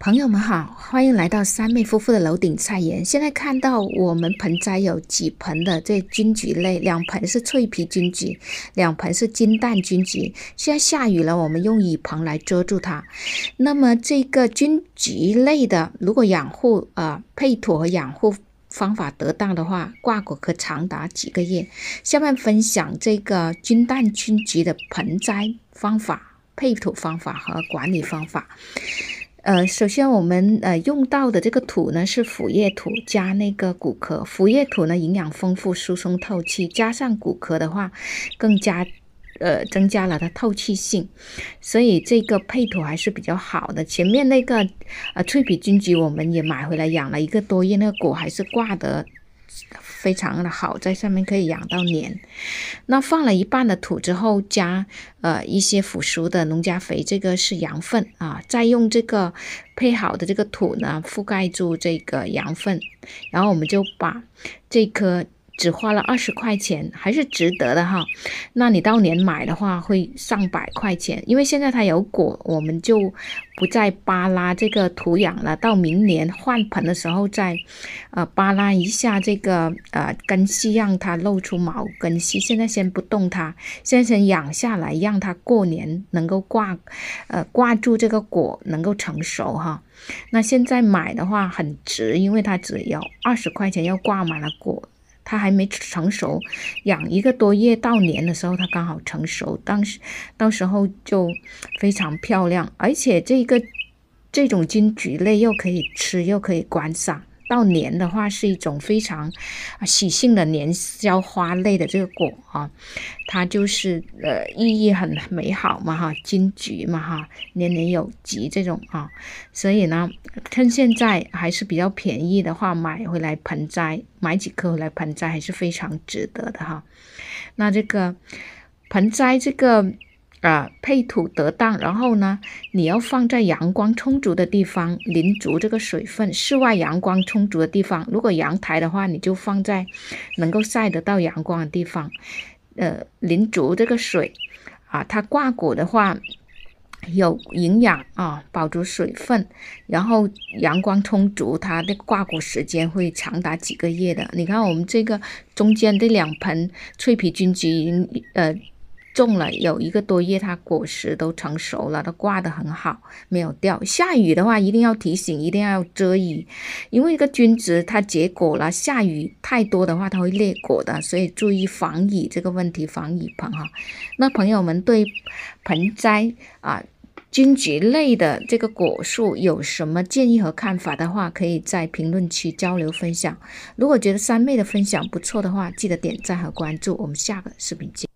朋友们好，欢迎来到三妹夫妇的楼顶菜园。现在看到我们盆栽有几盆的这菌菊类，两盆是脆皮菌菊，两盆是金蛋菌菊。现在下雨了，我们用雨棚来遮住它。那么这个菌菊类的，如果养护啊配土和养护方法得当的话，挂果可长达几个月。下面分享这个金蛋菌菊的盆栽方法、配土方法和管理方法。呃，首先我们呃用到的这个土呢是腐叶土加那个骨壳。腐叶土呢营养丰富、疏松透气，加上骨壳的话，更加呃增加了它透气性，所以这个配土还是比较好的。前面那个呃脆皮金子我们也买回来养了一个多月，那个果还是挂的。非常的好，在上面可以养到年。那放了一半的土之后，加呃一些腐熟的农家肥，这个是羊粪啊，再用这个配好的这个土呢覆盖住这个羊粪，然后我们就把这颗只花了二十块钱，还是值得的哈。那你到年买的话会上百块钱，因为现在它有果，我们就不再扒拉这个土壤了。到明年换盆的时候再，呃扒拉一下这个呃根系，让它露出毛根系。现在先不动它，先先养下来，让它过年能够挂，呃挂住这个果能够成熟哈。那现在买的话很值，因为它只有二十块钱，要挂满了果。它还没成熟，养一个多月到年的时候，它刚好成熟，当时到时候就非常漂亮，而且这个这种金桔类又可以吃又可以观赏。到年的话是一种非常喜庆的年宵花类的这个果啊，它就是呃意义很美好嘛哈，金桔嘛哈，年年有吉这种啊，所以呢趁现在还是比较便宜的话，买回来盆栽，买几棵回来盆栽还是非常值得的哈。那这个盆栽这个。啊，配土得当，然后呢，你要放在阳光充足的地方，淋足这个水分。室外阳光充足的地方，如果阳台的话，你就放在能够晒得到阳光的地方，呃，淋足这个水啊。它挂果的话有营养啊，保足水分，然后阳光充足，它的挂果时间会长达几个月的。你看我们这个中间这两盆脆皮金桔，呃。种了有一个多月，它果实都成熟了，都挂得很好，没有掉。下雨的话，一定要提醒，一定要遮雨，因为一个君子它结果了，下雨太多的话，它会裂果的，所以注意防雨这个问题。防雨棚哈。那朋友们对盆栽啊，君子类的这个果树有什么建议和看法的话，可以在评论区交流分享。如果觉得三妹的分享不错的话，记得点赞和关注，我们下个视频见。